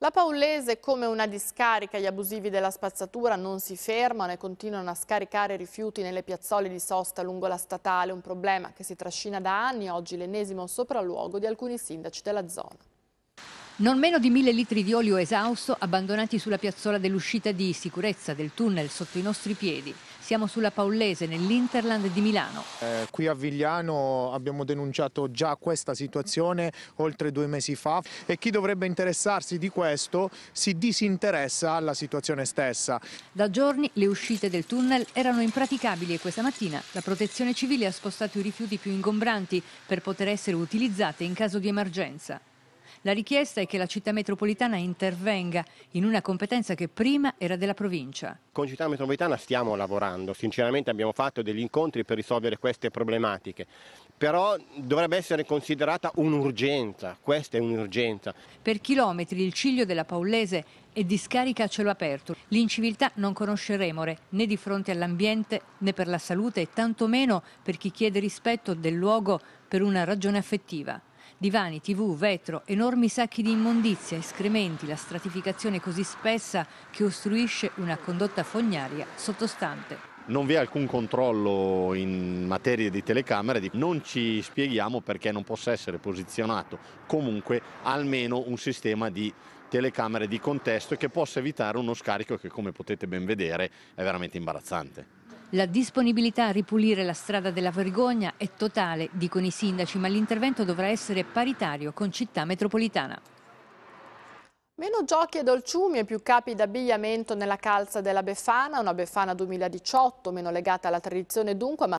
La Paulese, come una discarica, gli abusivi della spazzatura non si fermano e continuano a scaricare rifiuti nelle piazzole di sosta lungo la statale, un problema che si trascina da anni, oggi l'ennesimo sopralluogo di alcuni sindaci della zona. Non meno di mille litri di olio esausto abbandonati sulla piazzola dell'uscita di sicurezza del tunnel sotto i nostri piedi. Siamo sulla Paullese, nell'Interland di Milano. Eh, qui a Vigliano abbiamo denunciato già questa situazione oltre due mesi fa e chi dovrebbe interessarsi di questo si disinteressa alla situazione stessa. Da giorni le uscite del tunnel erano impraticabili e questa mattina la protezione civile ha spostato i rifiuti più ingombranti per poter essere utilizzate in caso di emergenza. La richiesta è che la città metropolitana intervenga in una competenza che prima era della provincia. Con città metropolitana stiamo lavorando, sinceramente abbiamo fatto degli incontri per risolvere queste problematiche, però dovrebbe essere considerata un'urgenza, questa è un'urgenza. Per chilometri il ciglio della Paulese è discarica a cielo aperto. L'inciviltà non conosce remore né di fronte all'ambiente né per la salute e tantomeno per chi chiede rispetto del luogo per una ragione affettiva. Divani, tv, vetro, enormi sacchi di immondizia, escrementi, la stratificazione così spessa che ostruisce una condotta fognaria sottostante. Non vi è alcun controllo in materia di telecamere, non ci spieghiamo perché non possa essere posizionato comunque almeno un sistema di telecamere di contesto che possa evitare uno scarico che come potete ben vedere è veramente imbarazzante. La disponibilità a ripulire la strada della vergogna è totale, dicono i sindaci, ma l'intervento dovrà essere paritario con città metropolitana. Meno giochi e dolciumi e più capi d'abbigliamento nella calza della Befana, una Befana 2018 meno legata alla tradizione dunque, ma